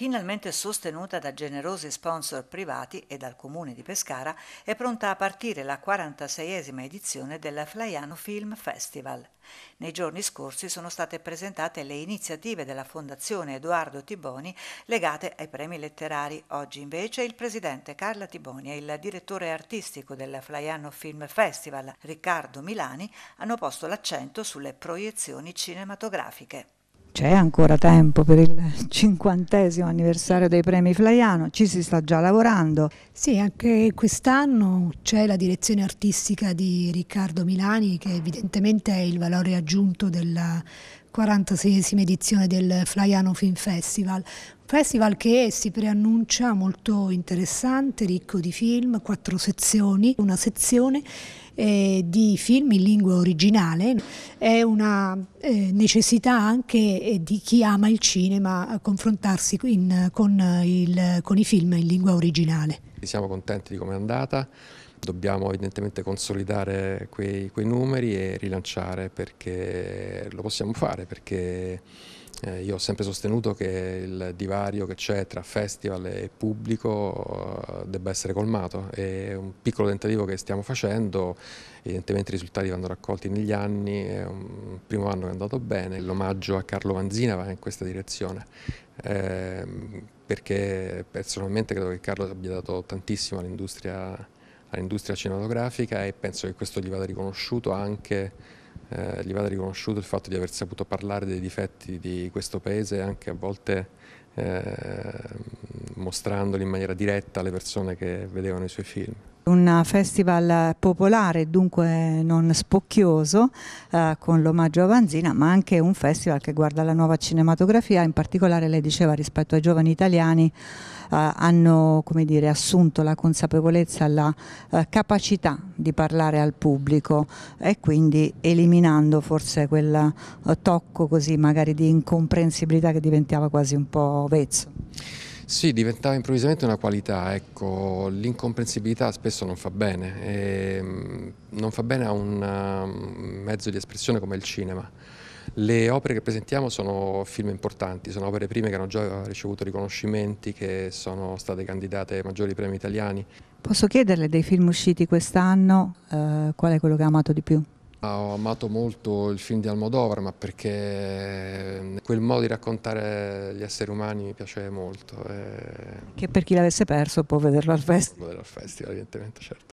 finalmente sostenuta da generosi sponsor privati e dal comune di Pescara, è pronta a partire la 46esima edizione del Flaiano Film Festival. Nei giorni scorsi sono state presentate le iniziative della Fondazione Edoardo Tiboni legate ai premi letterari. Oggi invece il presidente Carla Tiboni e il direttore artistico del Flaiano Film Festival, Riccardo Milani, hanno posto l'accento sulle proiezioni cinematografiche c'è ancora tempo per il cinquantesimo anniversario dei premi Flaiano, ci si sta già lavorando. Sì, anche quest'anno c'è la direzione artistica di Riccardo Milani che evidentemente è il valore aggiunto della 46esima edizione del Flaiano Film Festival, festival che si preannuncia molto interessante, ricco di film, quattro sezioni, una sezione eh, di film in lingua originale, è una eh, necessità anche eh, di chi ama il cinema confrontarsi in, con, il, con i film in lingua originale. Siamo contenti di come è andata, dobbiamo evidentemente consolidare quei, quei, numeri e rilanciare perché lo possiamo fare, perché eh, io ho sempre sostenuto che il divario che c'è tra festival e pubblico eh, debba essere colmato e un piccolo tentativo che stiamo facendo, evidentemente i risultati vanno raccolti negli anni, è un primo anno che è andato bene, l'omaggio a Carlo Vanzina va in questa direzione. Eh, perché personalmente credo che Carlo abbia dato tantissimo all'industria all'industria cinematografica e penso che questo gli vada riconosciuto anche eh, gli vada riconosciuto il fatto di aver saputo parlare dei difetti di questo paese anche a volte eh, mostrandoli in maniera diretta alle persone che vedevano i suoi film un festival popolare, dunque non spocchioso, eh, con l'omaggio a Vanzina, ma anche un festival che guarda la nuova cinematografia, in particolare lei diceva rispetto ai giovani italiani eh, hanno dire, assunto la consapevolezza, la eh, capacità di parlare al pubblico e quindi eliminando forse quel eh, tocco così magari di incomprensibilità che diventava quasi un po' vezzo. Sì, diventava improvvisamente una qualità, ecco, l'incomprensibilità spesso non fa bene, e ehm, non fa bene a un um, mezzo di espressione come il cinema. Le opere che presentiamo sono film importanti, sono opere prime che hanno già ricevuto riconoscimenti, che sono state candidate ai maggiori premi italiani. Posso chiederle dei film usciti quest'anno, eh, qual è quello che ha amato di più? Ho amato molto il film di Almodovar, ma perché eh, quel modo di raccontare gli esseri umani mi piaceva molto. E... Eh. Che per chi l'avesse perso può vederlo al festival. Può Vederlo al festival, evidentemente, certo.